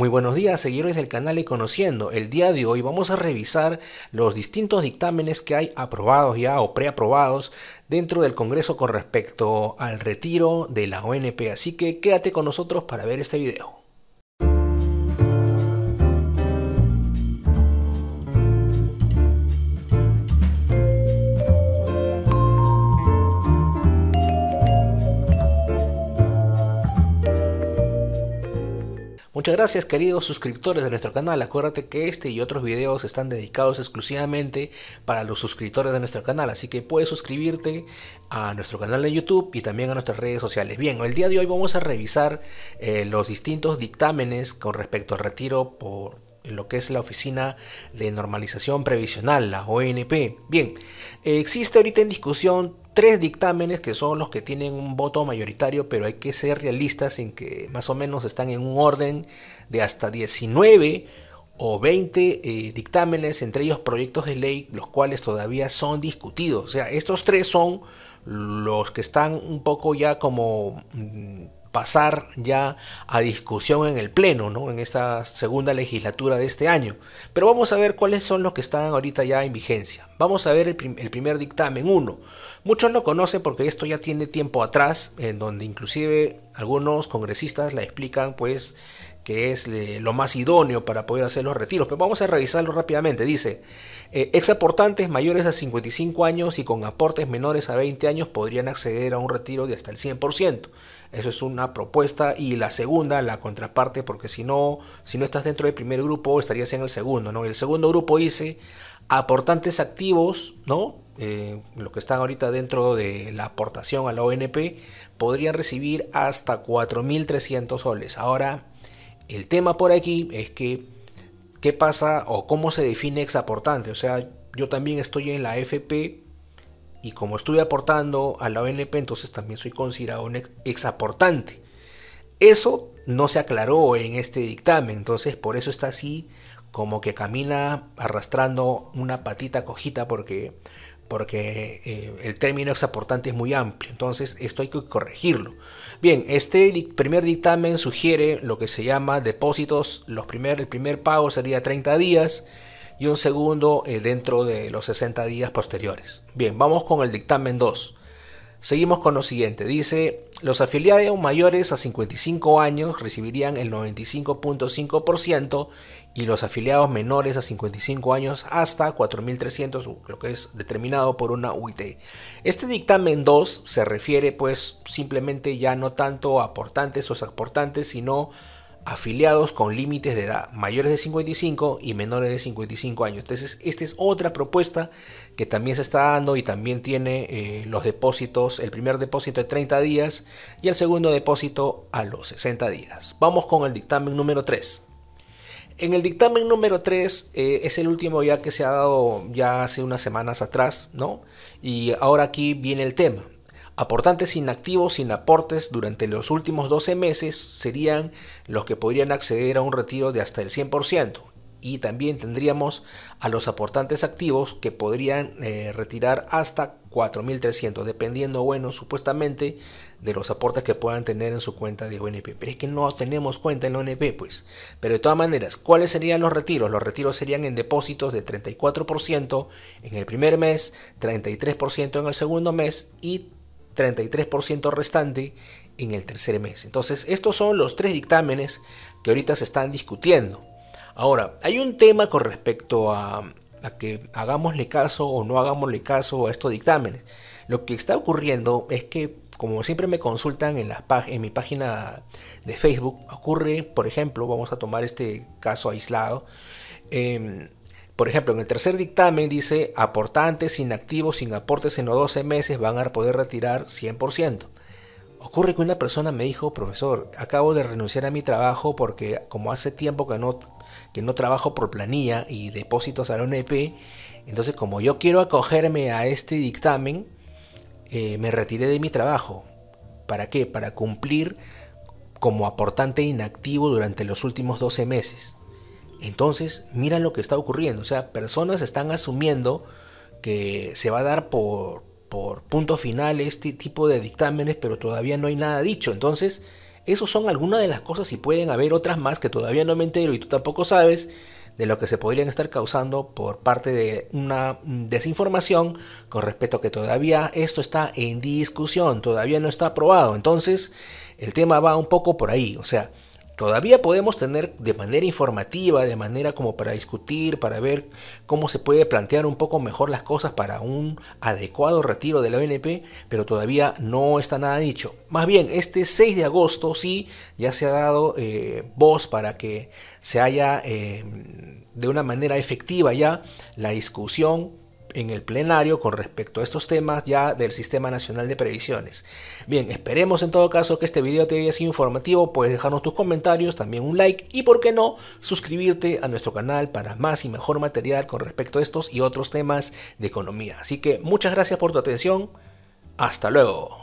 Muy buenos días, seguidores del canal y conociendo. El día de hoy vamos a revisar los distintos dictámenes que hay aprobados ya o preaprobados dentro del Congreso con respecto al retiro de la ONP. Así que quédate con nosotros para ver este video. Muchas gracias queridos suscriptores de nuestro canal, acuérdate que este y otros videos están dedicados exclusivamente para los suscriptores de nuestro canal, así que puedes suscribirte a nuestro canal de YouTube y también a nuestras redes sociales. Bien, el día de hoy vamos a revisar eh, los distintos dictámenes con respecto al retiro por lo que es la Oficina de Normalización Previsional, la ONP. Bien, eh, existe ahorita en discusión tres dictámenes que son los que tienen un voto mayoritario, pero hay que ser realistas en que más o menos están en un orden de hasta 19 o 20 eh, dictámenes, entre ellos proyectos de ley, los cuales todavía son discutidos. O sea, estos tres son los que están un poco ya como mm, pasar ya a discusión en el Pleno, ¿no? en esta segunda legislatura de este año. Pero vamos a ver cuáles son los que están ahorita ya en vigencia. Vamos a ver el, el primer dictamen 1. Muchos lo conocen porque esto ya tiene tiempo atrás, en donde inclusive algunos congresistas la explican pues que es lo más idóneo para poder hacer los retiros. Pero vamos a revisarlo rápidamente. Dice, eh, exaportantes mayores a 55 años y con aportes menores a 20 años podrían acceder a un retiro de hasta el 100%. Eso es una propuesta. Y la segunda, la contraparte, porque si no, si no estás dentro del primer grupo, estarías en el segundo. ¿no? El segundo grupo dice aportantes activos, ¿no? Eh, los que están ahorita dentro de la aportación a la ONP, podrían recibir hasta 4.300 soles. Ahora, el tema por aquí es que, ¿qué pasa o cómo se define exaportante? O sea, yo también estoy en la FP y como estoy aportando a la ONP, entonces también soy considerado un ex Eso no se aclaró en este dictamen, entonces por eso está así como que camina arrastrando una patita cojita porque porque eh, el término exaportante es muy amplio, entonces esto hay que corregirlo. Bien, este primer dictamen sugiere lo que se llama depósitos, los el primer pago sería 30 días y un segundo eh, dentro de los 60 días posteriores. Bien, vamos con el dictamen 2. Seguimos con lo siguiente. Dice, los afiliados mayores a 55 años recibirían el 95.5% y los afiliados menores a 55 años hasta 4.300, uh, lo que es determinado por una UIT. Este dictamen 2 se refiere pues simplemente ya no tanto a aportantes o exportantes, sino a afiliados con límites de edad mayores de 55 y menores de 55 años. Entonces, esta es otra propuesta que también se está dando y también tiene eh, los depósitos, el primer depósito de 30 días y el segundo depósito a los 60 días. Vamos con el dictamen número 3. En el dictamen número 3 eh, es el último ya que se ha dado ya hace unas semanas atrás, ¿no? Y ahora aquí viene el tema. Aportantes inactivos sin aportes durante los últimos 12 meses serían los que podrían acceder a un retiro de hasta el 100% y también tendríamos a los aportantes activos que podrían eh, retirar hasta 4.300, dependiendo, bueno, supuestamente de los aportes que puedan tener en su cuenta de ONP. Pero es que no tenemos cuenta en ONP, pues. Pero de todas maneras, ¿cuáles serían los retiros? Los retiros serían en depósitos de 34% en el primer mes, 33% en el segundo mes y 33% restante en el tercer mes. Entonces, estos son los tres dictámenes que ahorita se están discutiendo. Ahora, hay un tema con respecto a, que hagámosle caso o no hagámosle caso a estos dictámenes. Lo que está ocurriendo es que, como siempre me consultan en, mi página de Facebook, ocurre, por ejemplo, vamos a tomar este caso aislado, em, por ejemplo, en el tercer dictamen dice aportantes inactivos sin aportes en los 12 meses van a poder retirar 100%. Ocurre que una persona me dijo, profesor, acabo de renunciar a mi trabajo porque como hace tiempo que no, que no trabajo por planilla y depósitos a la ONP, entonces como yo quiero acogerme a este dictamen, eh, me retiré de mi trabajo. ¿Para qué? Para cumplir como aportante inactivo durante los últimos 12 meses. Entonces, mira lo que está ocurriendo. O sea, personas están asumiendo que se va a dar por, por punto final este tipo de dictámenes, pero todavía no hay nada dicho. Entonces, esos son algunas de las cosas y pueden haber otras más que todavía no me entero y tú tampoco sabes de lo que se podrían estar causando por parte de una desinformación con respecto a que todavía esto está en discusión, todavía no está aprobado. Entonces, el tema va un poco por ahí. O sea, todavía podemos tener de manera informativa, de manera como para discutir, para ver cómo se puede plantear un poco mejor las cosas para un adecuado retiro de la ONP, pero todavía no está nada dicho. Más bien, este 6 de agosto sí ya se ha dado eh, voz para que se haya eh, de una manera efectiva ya la discusión en el plenario con respecto a estos temas ya del Sistema Nacional de Previsiones. Bien, esperemos en todo caso que este video te haya sido informativo, puedes dejarnos tus comentarios, también un like y por qué no suscribirte a nuestro canal para más y mejor material con respecto a estos y otros temas de economía. Así que muchas gracias por tu atención, hasta luego.